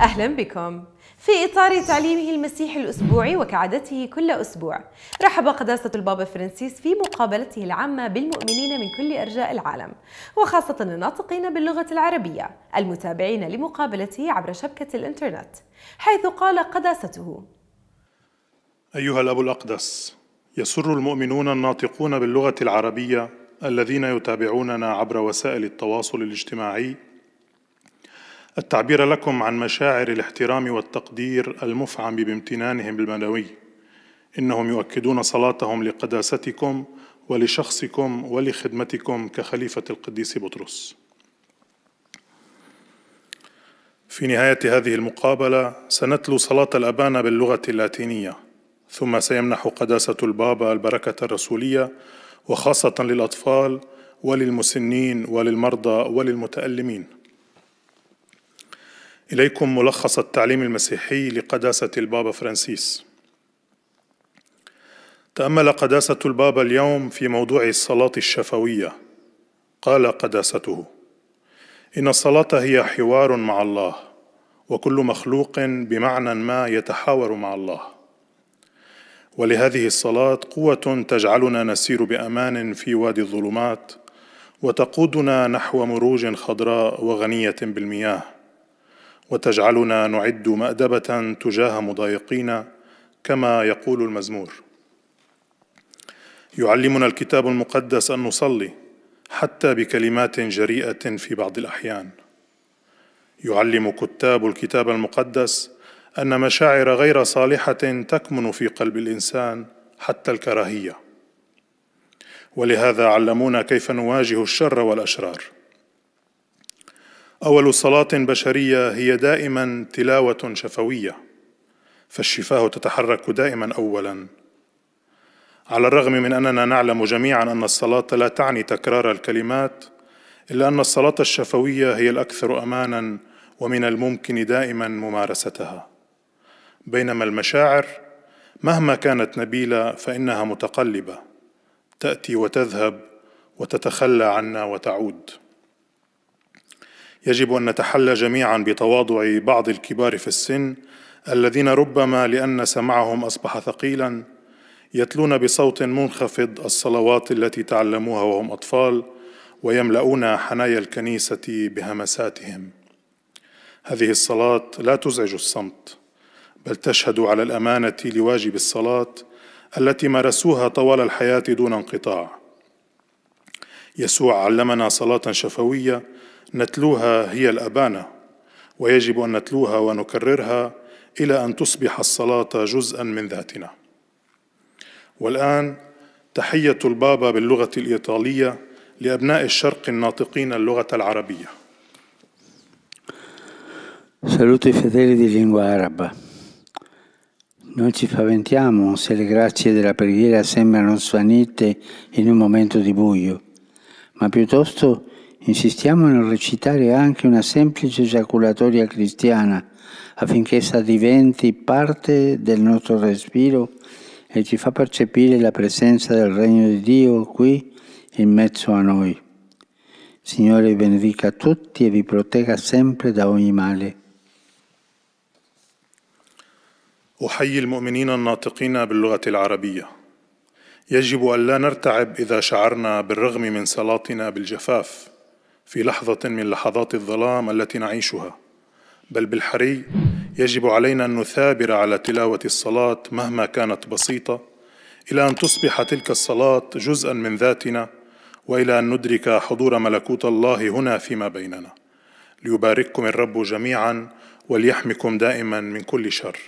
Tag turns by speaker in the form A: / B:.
A: أهلا بكم في إطار تعليمه المسيح الأسبوعي وكعادته كل أسبوع رحب قداسة البابا فرانسيس في مقابلته العامة بالمؤمنين من كل أرجاء العالم وخاصة الناطقين باللغة العربية المتابعين لمقابلته عبر شبكة الإنترنت حيث قال قداسته أيها الأب الأقدس يسر المؤمنون الناطقون باللغة العربية الذين يتابعوننا عبر وسائل التواصل الاجتماعي التعبير لكم عن مشاعر الاحترام والتقدير المفعم بامتنانهم المنوي انهم يؤكدون صلاتهم لقداستكم ولشخصكم ولخدمتكم كخليفه القديس بطرس في نهايه هذه المقابله سنتلو صلاه الابانا باللغه اللاتينيه ثم سيمنح قداسه البابا البركه الرسوليه وخاصه للاطفال وللمسنين وللمرضى وللمتالمين إليكم ملخص التعليم المسيحي لقداسة البابا فرانسيس. تأمل قداسة البابا اليوم في موضوع الصلاة الشفوية. قال قداسته: إن الصلاة هي حوار مع الله، وكل مخلوق بمعنى ما يتحاور مع الله. ولهذه الصلاة قوة تجعلنا نسير بأمان في وادي الظلمات، وتقودنا نحو مروج خضراء وغنية بالمياه. وتجعلنا نعد مأدبة تجاه مضايقينا كما يقول المزمور يعلمنا الكتاب المقدس أن نصلي حتى بكلمات جريئة في بعض الأحيان يعلم كتاب الكتاب المقدس أن مشاعر غير صالحة تكمن في قلب الإنسان حتى الكراهية ولهذا علمونا كيف نواجه الشر والأشرار اول صلاه بشريه هي دائما تلاوه شفويه فالشفاه تتحرك دائما اولا على الرغم من اننا نعلم جميعا ان الصلاه لا تعني تكرار الكلمات الا ان الصلاه الشفويه هي الاكثر امانا ومن الممكن دائما ممارستها بينما المشاعر مهما كانت نبيله فانها متقلبه تاتي وتذهب وتتخلى عنا وتعود يجب أن نتحلى جميعا بتواضع بعض الكبار في السن الذين ربما لأن سمعهم أصبح ثقيلا يتلون بصوت منخفض الصلوات التي تعلموها وهم أطفال ويملؤون حنايا الكنيسة بهمساتهم هذه الصلاة لا تزعج الصمت بل تشهد على الأمانة لواجب الصلاة التي مارسوها طوال الحياة دون انقطاع يسوع علمنا صلاة شفوية نتلوها هي الابانه ويجب ان نتلوها ونكررها الى ان تصبح الصلاه جزءا من ذاتنا والان تحيه البابا باللغه الايطاليه لابناء الشرق الناطقين اللغه العربيه
B: Saluto i di lingua araba. Non ci paventiamo se le grazie della preghiera sembrano svanite in un momento di buio, ma piuttosto Insistiamo nel recitare anche una semplice giaculatoria cristiana affinché essa diventi parte del nostro respiro e ci fa percepire la presenza del Regno di Dio qui in mezzo a noi. Signore benedica tutti e vi protegga sempre da ogni male.
A: أحيي المؤمنين الناطقين باللغة العربية. يجب أن لا نرتعب إذا شعرنا بالرغم من صلاتنا بالجفاف في لحظة من لحظات الظلام التي نعيشها بل بالحري يجب علينا أن نثابر على تلاوة الصلاة مهما كانت بسيطة إلى أن تصبح تلك الصلاة جزءا من ذاتنا وإلى أن ندرك حضور ملكوت الله هنا فيما بيننا ليبارككم الرب جميعا وليحمكم دائما من كل شر